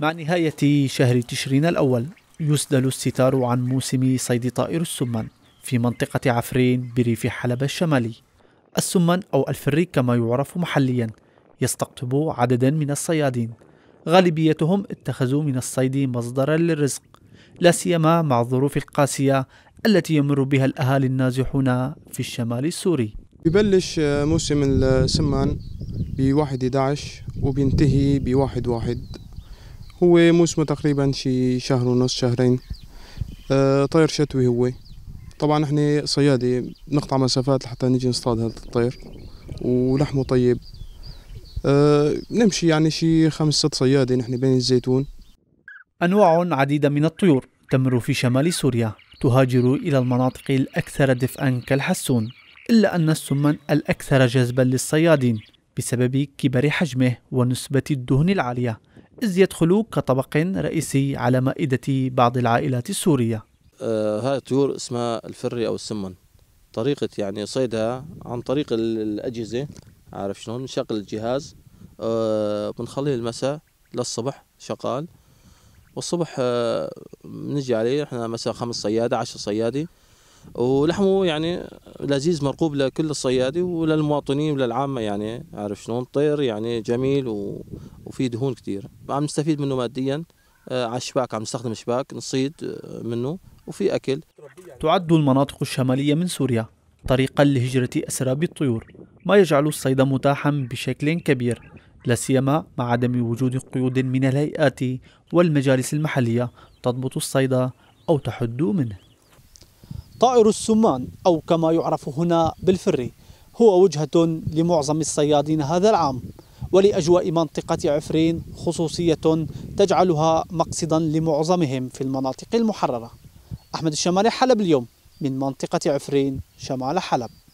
مع نهاية شهر تشرين الأول يسدل الستار عن موسم صيد طائر السمن في منطقة عفرين بريف حلب الشمالي السمن أو الفريك كما يعرف محليا يستقطب عددا من الصيادين غالبيتهم اتخذوا من الصيد مصدرا للرزق لا سيما مع الظروف القاسية التي يمر بها الأهالي النازحون في الشمال السوري ببلش موسم السمان بواحد 11 وبينتهي بواحد واحد هو موسمه تقريبا شي شهر ونص شهرين أه، طير شتوي هو طبعا احنا صيادي نقطع مسافات لحتى نجي نصطاد هذا الطير ولحمه طيب أه نمشي يعني شي خمس ست صيادي نحن بين الزيتون أنواع عديدة من الطيور تمر في شمال سوريا تهاجر إلى المناطق الأكثر دفئا كالحسون إلا أن السمن الأكثر جذبا للصيادين بسبب كبر حجمه ونسبة الدهن العالية إذ يدخل كطبق رئيسي على مائدة بعض العائلات السورية آه هاي الطيور اسمها الفري أو السمن طريقة يعني صيدها عن طريق الأجهزة عارف شلون بنشغل الجهاز آه بنخليه المساء للصبح شغال والصبح آه بنجي عليه احنا مساء خمس صيادة عشر صيادة ولحمه يعني لذيذ مرقوب لكل الصيادة وللمواطنين وللعامة يعني عارف شلون طير يعني جميل وفي دهون كثير عم نستفيد منه ماديا آه، على الشباك عم نستخدم شباك نصيد آه، منه وفي أكل تعد المناطق الشمالية من سوريا طريقا لهجرة أسرى بالطيور ما يجعل الصيد متاحا بشكل كبير لا سيما مع عدم وجود قيود من الهيئات والمجالس المحلية تضبط الصيد أو تحد منه طائر السمان أو كما يعرف هنا بالفري هو وجهة لمعظم الصيادين هذا العام ولأجواء منطقة عفرين خصوصية تجعلها مقصدا لمعظمهم في المناطق المحررة أحمد الشمالي حلب اليوم من منطقة عفرين شمال حلب